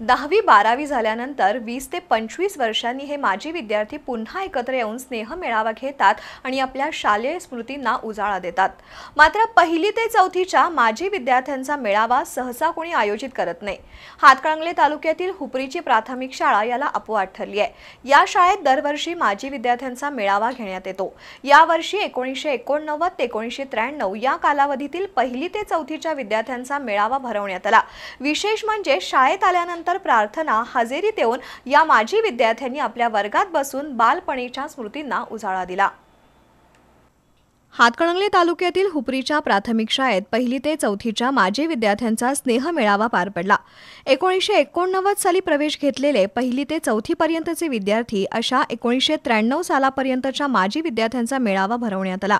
दहावी बारावी झाल्यानंतर वीस ते पंचवीस वर्षांनी हे माजी विद्यार्थी पुन्हा एकत्र येऊन स्नेह मेळावा घेतात आणि आपल्या शालेय स्मृतींना उजाळा देतात मात्र पहिली ते चौथीच्या माजी विद्यार्थ्यांचा मेळावा सहसा कोणी आयोजित करत नाही हातकणंगले तालुक्यातील हुपरीची प्राथमिक शाळा याला अपवाद ठरली आहे या शाळेत दरवर्षी माजी विद्यार्थ्यांचा मेळावा घेण्यात येतो यावर्षी एकोणीसशे एकोणनव्वद ते एकोणीसशे त्र्याण्णव या कालावधीतील पहिली ते चौथीच्या विद्यार्थ्यांचा मेळावा भरवण्यात आला विशेष म्हणजे शाळेत आल्यानंतर तर प्रार्थना हजेरी देऊन या माजी विद्यार्थ्यांनी आपल्या वर्गात बसून बालपणीच्या स्मृतींना उजाळा दिला हातकणंगले तालुक्यातील हुपरीच्या प्राथमिक शाळेत पहिली ते चौथीच्या माजी विद्यार्थ्यांचा स्नेह मेळावा पार पडला एकोणीसशे एकोणनव्वद साली प्रवेश घेतलेले पहिली ते चौथी पर्यंतचे विद्यार्थी अशा एकोणीसशे त्र्याण्णव सालापर्यंतच्या माजी विद्यार्थ्यांचा मेळावा भरवण्यात आला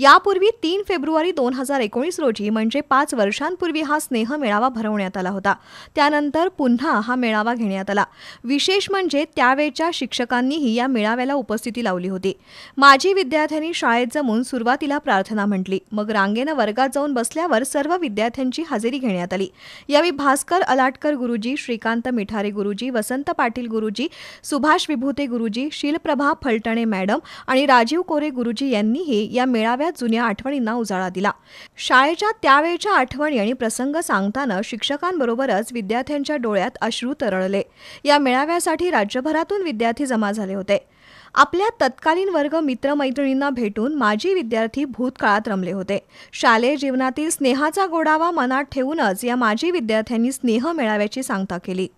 यापूर्वी तीन फेब्रुवारी दोन हजार एकोणीस रोजी म्हणजे पाच वर्षांपूर्वी हा स्नेह मेळावा भरवण्यात आला होता त्यानंतर पुन्हा हा मेळावा घेण्यात आला विशेष म्हणजे त्यावेळच्या शिक्षकांनीही या मेळाव्याला उपस्थिती लावली होती माजी विद्यार्थ्यांनी शाळेत जमून सुरुवात सुरुवातीला प्रार्थना म्हटली मग रांगेनं वर्गात जाऊन बसल्यावर सर्व विद्यार्थ्यांची हजेरी घेण्यात आली यावेळी भास्कर अलाटकर गुरुजी श्रीकांत मिठारे गुरुजी वसंत पाटील गुरुजी सुभाष विभूते गुरुजी शिलप्रभा फलटणे मॅडम आणि राजीव कोरे गुरुजी यांनीही या मेळाव्यात जुन्या आठवणींना उजाळा दिला शाळेच्या त्यावेळच्या आठवणी आणि प्रसंग सांगताना शिक्षकांबरोबरच विद्यार्थ्यांच्या डोळ्यात अश्रू तरळले या मेळाव्यासाठी राज्यभरातून विद्यार्थी जमा झाले होते आपल्या तत्कालीन वर्ग मित्रमैत्रिणींना भेटून माजी विद्यार्थी भूतकाळात रमले होते शालेय जीवनातील स्नेहाचा गोडावा मनात ठेवूनच या माजी विद्यार्थ्यांनी स्नेह मेळाव्याची सांगता केली